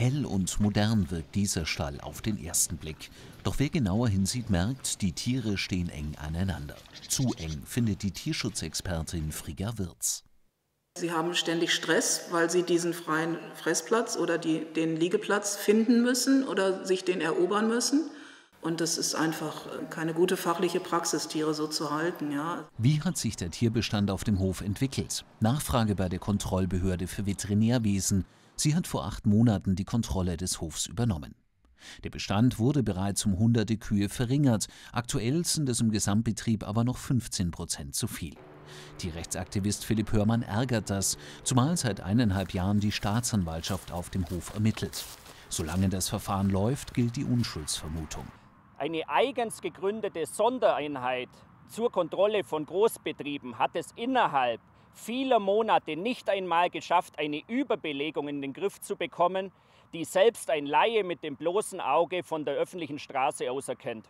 Hell und modern wirkt dieser Stall auf den ersten Blick. Doch wer genauer hinsieht, merkt, die Tiere stehen eng aneinander. Zu eng findet die Tierschutzexpertin Frigga Wirz. Sie haben ständig Stress, weil sie diesen freien Fressplatz oder die, den Liegeplatz finden müssen oder sich den erobern müssen. Und das ist einfach äh, keine gute fachliche Praxis, Tiere so zu halten. Ja. Wie hat sich der Tierbestand auf dem Hof entwickelt? Nachfrage bei der Kontrollbehörde für Veterinärwesen. Sie hat vor acht Monaten die Kontrolle des Hofs übernommen. Der Bestand wurde bereits um hunderte Kühe verringert. Aktuell sind es im Gesamtbetrieb aber noch 15 Prozent zu viel. Die Rechtsaktivist Philipp Hörmann ärgert das, zumal seit eineinhalb Jahren die Staatsanwaltschaft auf dem Hof ermittelt. Solange das Verfahren läuft, gilt die Unschuldsvermutung. Eine eigens gegründete Sondereinheit zur Kontrolle von Großbetrieben hat es innerhalb vieler Monate nicht einmal geschafft, eine Überbelegung in den Griff zu bekommen, die selbst ein Laie mit dem bloßen Auge von der öffentlichen Straße aus erkennt.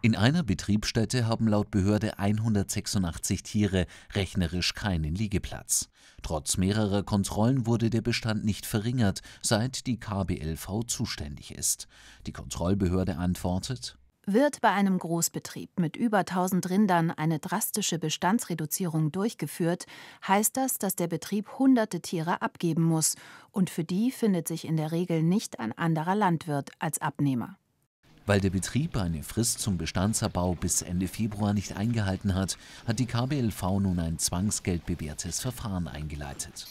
In einer Betriebsstätte haben laut Behörde 186 Tiere rechnerisch keinen Liegeplatz. Trotz mehrerer Kontrollen wurde der Bestand nicht verringert, seit die KBLV zuständig ist. Die Kontrollbehörde antwortet, wird bei einem Großbetrieb mit über 1000 Rindern eine drastische Bestandsreduzierung durchgeführt, heißt das, dass der Betrieb hunderte Tiere abgeben muss, und für die findet sich in der Regel nicht ein anderer Landwirt als Abnehmer. Weil der Betrieb eine Frist zum Bestandsabbau bis Ende Februar nicht eingehalten hat, hat die KBLV nun ein zwangsgeldbewährtes Verfahren eingeleitet.